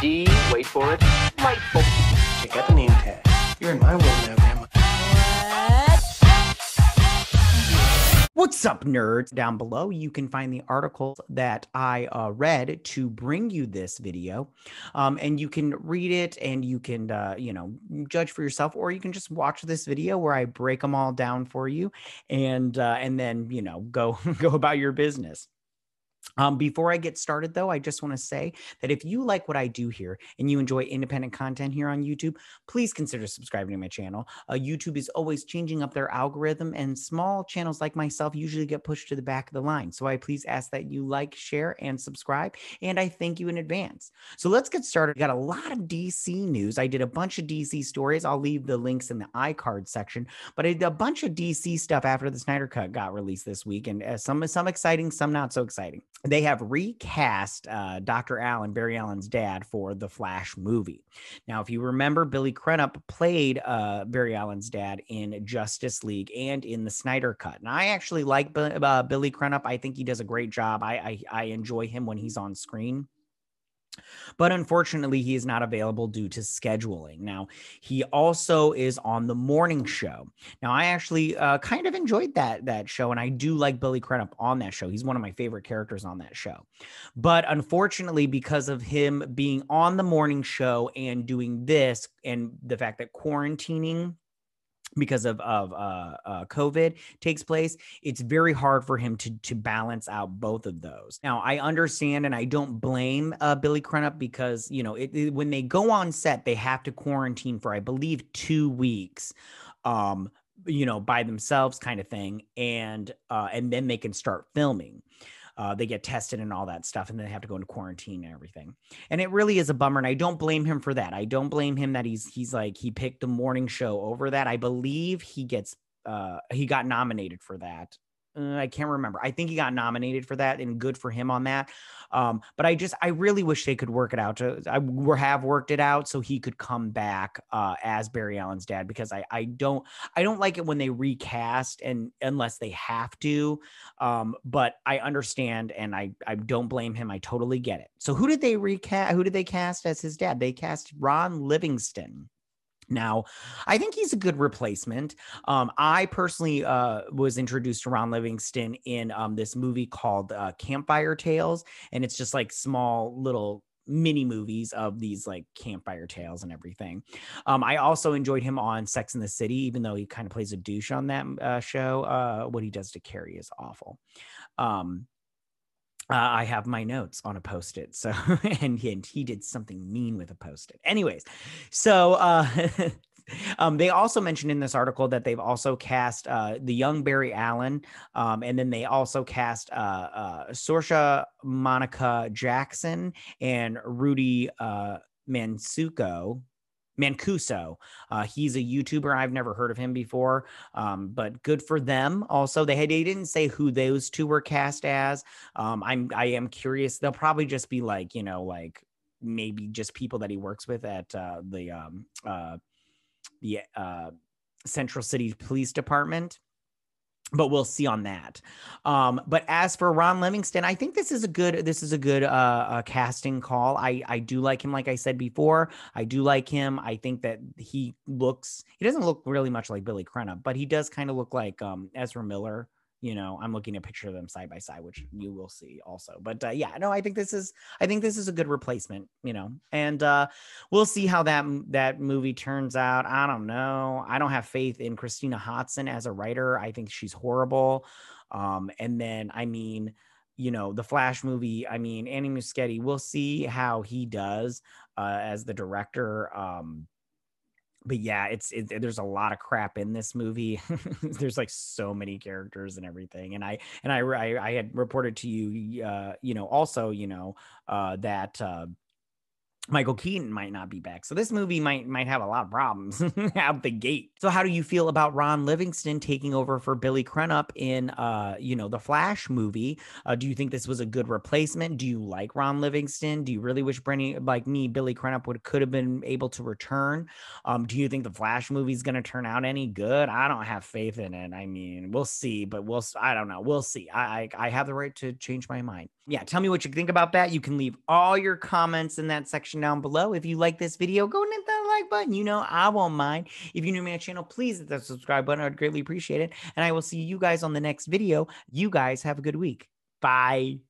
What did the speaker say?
D, wait for it, Check out the name tag. You're in my world now, Grandma. What's up, nerds? Down below, you can find the articles that I uh, read to bring you this video. Um, and you can read it and you can, uh, you know, judge for yourself, or you can just watch this video where I break them all down for you and, uh, and then, you know, go, go about your business. Um, before I get started, though, I just want to say that if you like what I do here and you enjoy independent content here on YouTube, please consider subscribing to my channel. Uh, YouTube is always changing up their algorithm, and small channels like myself usually get pushed to the back of the line. So I please ask that you like, share, and subscribe. And I thank you in advance. So let's get started. We got a lot of DC news. I did a bunch of DC stories. I'll leave the links in the iCard section, but I did a bunch of DC stuff after the Snyder Cut got released this week, and uh, some some exciting, some not so exciting they have recast uh, Dr. Allen, Barry Allen's dad, for the Flash movie. Now, if you remember, Billy Crudup played uh, Barry Allen's dad in Justice League and in the Snyder Cut. And I actually like uh, Billy Crudup. I think he does a great job. I, I I enjoy him when he's on screen. But unfortunately, he is not available due to scheduling. Now, he also is on the morning show. Now, I actually uh, kind of enjoyed that that show, and I do like Billy Crudup on that show. He's one of my favorite characters on that show. But unfortunately, because of him being on the morning show and doing this, and the fact that quarantining because of of uh, uh, COVID takes place, it's very hard for him to to balance out both of those. Now, I understand and I don't blame uh, Billy Crudup because you know it, it, when they go on set, they have to quarantine for I believe two weeks. Um, you know by themselves kind of thing and uh and then they can start filming uh, they get tested and all that stuff, and then they have to go into quarantine and everything. And it really is a bummer, and I don't blame him for that. I don't blame him that he's he's like he picked the morning show over that. I believe he gets uh, he got nominated for that. Uh, I can't remember. I think he got nominated for that, and good for him on that. Um, but I just, I really wish they could work it out. To, I have worked it out so he could come back uh, as Barry Allen's dad because I, I don't, I don't like it when they recast and unless they have to. Um, but I understand and I, I don't blame him. I totally get it. So who did they recast? Who did they cast as his dad? They cast Ron Livingston. Now, I think he's a good replacement. Um, I personally uh, was introduced to Ron Livingston in um, this movie called uh, Campfire Tales, and it's just like small little mini movies of these like campfire tales and everything. Um, I also enjoyed him on Sex in the City, even though he kind of plays a douche on that uh, show. Uh, what he does to Carrie is awful. Um, uh, I have my notes on a post it. So, and, and he did something mean with a post it. Anyways, so uh, Um, they also mentioned in this article that they've also cast uh, the young Barry Allen, um, and then they also cast uh, uh, Sorsha Monica Jackson and Rudy uh, Mansuko Mancuso. Uh, he's a YouTuber. I've never heard of him before, um, but good for them. Also, they, had, they didn't say who those two were cast as. Um, I'm I am curious. They'll probably just be like you know like maybe just people that he works with at uh, the um, uh, the uh, Central City Police Department but we'll see on that. Um, but as for Ron Livingston, I think this is a good this is a good uh, uh, casting call. I I do like him. Like I said before, I do like him. I think that he looks he doesn't look really much like Billy Crudup, but he does kind of look like um, Ezra Miller you know i'm looking at picture of them side by side which you will see also but uh, yeah no i think this is i think this is a good replacement you know and uh, we'll see how that that movie turns out i don't know i don't have faith in christina hodson as a writer i think she's horrible um, and then i mean you know the flash movie i mean annie muschietti we'll see how he does uh, as the director um, but yeah, it's it, there's a lot of crap in this movie. there's like so many characters and everything, and I and I I, I had reported to you, uh, you know, also you know uh, that. Uh, Michael Keaton might not be back. So this movie might might have a lot of problems out the gate. So how do you feel about Ron Livingston taking over for Billy Crudup in uh you know the Flash movie? Uh, do you think this was a good replacement? Do you like Ron Livingston? Do you really wish Brenny like me Billy Crudup would could have been able to return? Um do you think the Flash movie is going to turn out any good? I don't have faith in it. I mean, we'll see, but we'll I don't know. We'll see. I, I, I have the right to change my mind. Yeah, tell me what you think about that. You can leave all your comments in that section section down below. If you like this video, go and hit that like button. You know, I won't mind. If you're new to my channel, please hit that subscribe button. I'd greatly appreciate it. And I will see you guys on the next video. You guys have a good week. Bye.